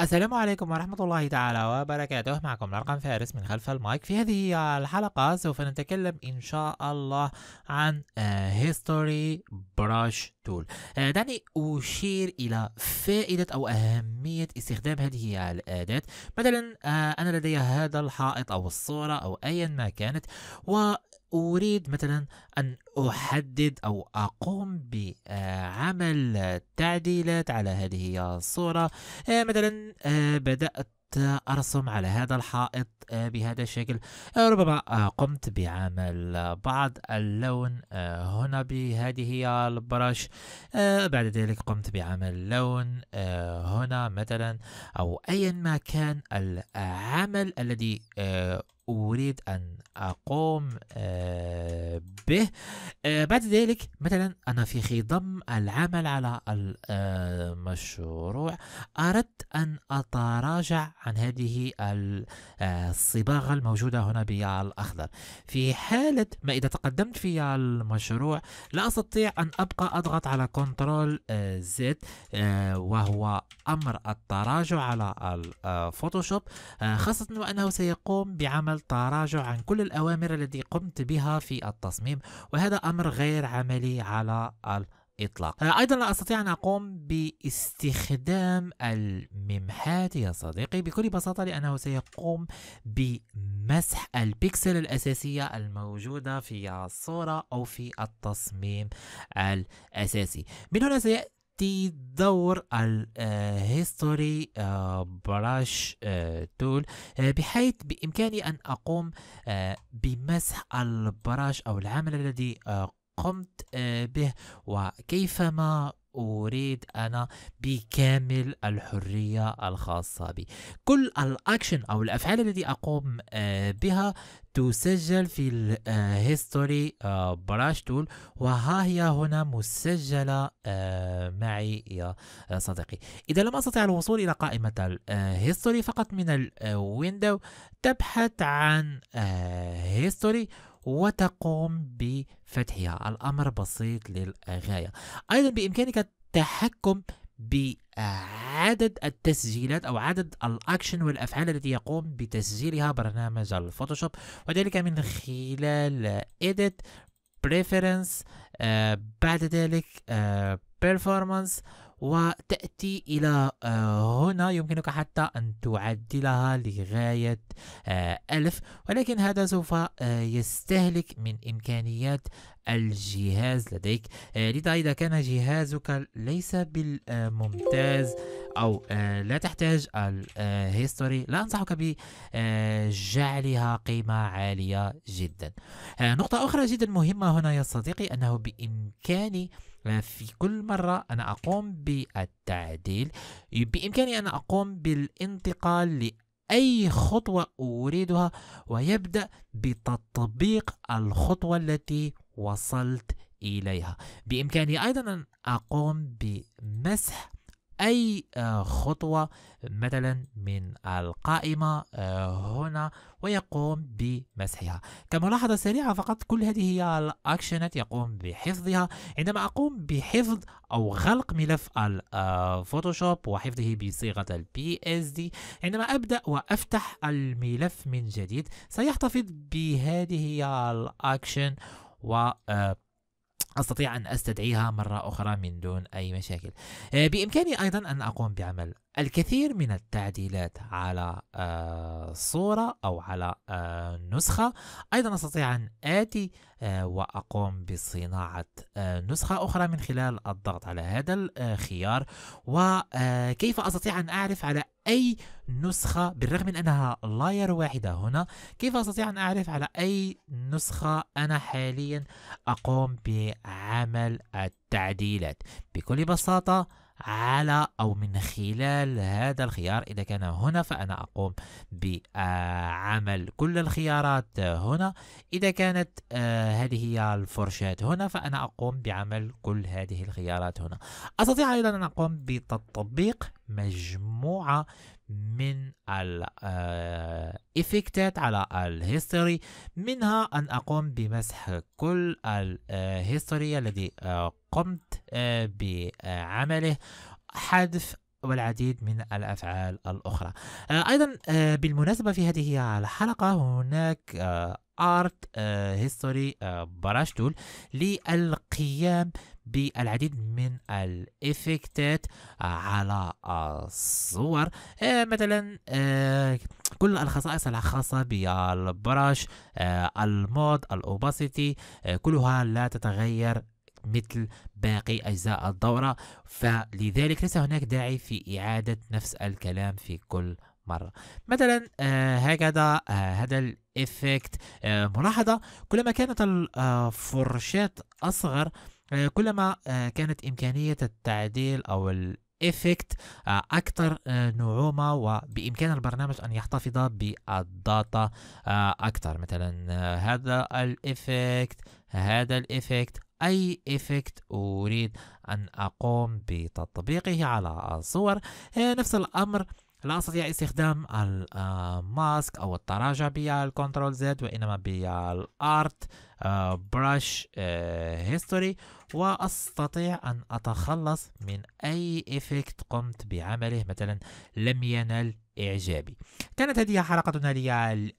السلام عليكم ورحمة الله تعالى وبركاته معكم رقم فارس من خلف المايك في هذه الحلقة سوف نتكلم إن شاء الله عن هيستوري آه، Brush تول آه، دعني أشير إلى فائدة أو أهمية استخدام هذه الأداة مثلا آه، أنا لدي هذا الحائط أو الصورة أو أيا ما كانت و أريد مثلا أن أحدد أو أقوم بعمل تعديلات على هذه الصورة آه، مثلا آه، بدأت أرسم على هذا الحائط آه، بهذا الشكل ربما قمت بعمل بعض اللون هنا بهذه البرش بعد ذلك قمت بعمل لون هنا مثلا أو أيا ما كان العمل الذي أريد أن أقوم آه، به آه، بعد ذلك مثلا أنا في خضم العمل على المشروع آه، أردت أن أتراجع عن هذه الصباغة الموجودة هنا بالأخضر في حالة ما إذا تقدمت في المشروع لا أستطيع أن أبقى أضغط على كنترول زد وهو أمر التراجع على الفوتوشوب خاصة وأنه سيقوم بعمل تراجع عن كل الأوامر التي قمت بها في التصميم وهذا أمر غير عملي على الإطلاق آه، أيضا لا أستطيع أن أقوم باستخدام الممحات يا صديقي بكل بساطة لأنه سيقوم بمسح البكسل الأساسية الموجودة في الصورة أو في التصميم الأساسي من هنا سيأتي تي دور الهيستوري براش تول بحيث بإمكاني أن أقوم آه، بمسح البراش أو العمل الذي آه، قمت آه، به وكيفما أريد أنا بكامل الحرية الخاصة بي كل الأكشن أو الأفعال التي أقوم آه، بها تسجل في الهيستوري آه، آه، براش تول وها هي هنا مسجلة معي يا صديقي إذا لم أستطع الوصول إلى قائمة الهيستوري فقط من الويندو تبحث عن هيستوري وتقوم بفتحها الأمر بسيط للغاية أيضا بإمكانك التحكم بعدد التسجيلات أو عدد الأكشن والأفعال التي يقوم بتسجيلها برنامج الفوتوشوب وذلك من خلال Edit Preference آه بعد ذلك آه Performance وتأتي تأتي إلى آه، هنا يمكنك حتى أن تعدلها لغاية آه، ألف ولكن هذا سوف آه، يستهلك من إمكانيات الجهاز لديك لذا إذا كان جهازك ليس بالممتاز أو لا تحتاج الهيستوري لا أنصحك بجعلها قيمة عالية جدا نقطة أخرى جدا مهمة هنا يا صديقي أنه بإمكاني في كل مرة أنا أقوم بالتعديل التعديل بإمكاني أن أقوم بالانتقال لأي خطوة أريدها ويبدأ بتطبيق الخطوة التي وصلت إليها بإمكاني أيضا أن أقوم بمسح أي آه، خطوة مثلا من القائمة آه، هنا ويقوم بمسحها كملاحظة سريعة فقط كل هذه هي الأكشنات يقوم بحفظها عندما أقوم بحفظ أو غلق ملف الفوتوشوب آه، وحفظه بصيغة البي اس دي عندما أبدأ وأفتح الملف من جديد سيحتفظ بهذه الأكشن و أستطيع أن أستدعيها مرة أخرى من دون أي مشاكل آه، بإمكاني أيضا أن أقوم بعمل الكثير من التعديلات على آه، صورة أو على آه، نسخة أيضا أستطيع أن آتي آه، وأقوم بصناعة نسخة أخرى من خلال الضغط على هذا الخيار وكيف أستطيع أن أعرف على أي نسخة بالرغم من أنها لاير واحدة هنا كيف أستطيع أن أعرف على أي نسخة أنا حاليا أقوم بعمل التعديلات بكل بساطة على أو من خلال هذا الخيار إذا كان هنا فأنا أقوم بعمل كل الخيارات هنا إذا كانت آه، هذه هي الفرشاة هنا فأنا أقوم بعمل كل هذه الخيارات هنا أستطيع أيضا أن أقوم بتطبيق مجموعة من الإفكتات آه، على الهيستوري منها أن أقوم بمسح كل الهيستوري آه، الذي آه، قمت بعمله حذف والعديد من الأفعال الأخرى أيضا بالمناسبة في هذه الحلقة هناك ارت هيستوري آه، آه، تول للقيام بالعديد من الإفكتات آه، على الصور مثلا كل الخصائص الخاصة بالبراش المود الأوباسيتي كلها لا تتغير مثل باقي أجزاء الدورة فلذلك ليس هناك داعي في إعادة نفس الكلام في كل مرة مثلا آه، هكذا آه، هذا الإفكت آه، ملاحظة كلما كانت الفرشات أصغر كلما كانت إمكانية التعديل أو الإفكت اكثر نعومه وبامكان البرنامج ان يحتفظ بالداتا اكثر مثلا هذا الافكت هذا الافكت اي افكت اريد ان اقوم بتطبيقه على الصور نفس الامر لا أستطيع استخدام الماسك آه، أو التراجع بالكنترول زد وإنما بالارت براش هيستوري وأستطيع أن أتخلص من أي إفكت قمت بعمله مثلا لم ينل إعجابي كانت هذه حلقتنا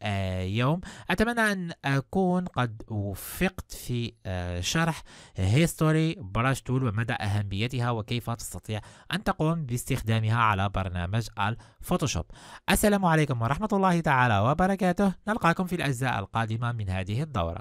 اليوم أتمنى أن أكون قد وفقت في آه، شرح هيستوري براش تول ومدى أهميتها وكيف تستطيع أن تقوم باستخدامها على برنامج الفوتوشوب السلام عليكم ورحمة الله تعالى وبركاته نلقاكم في الأجزاء القادمة من هذه الدورة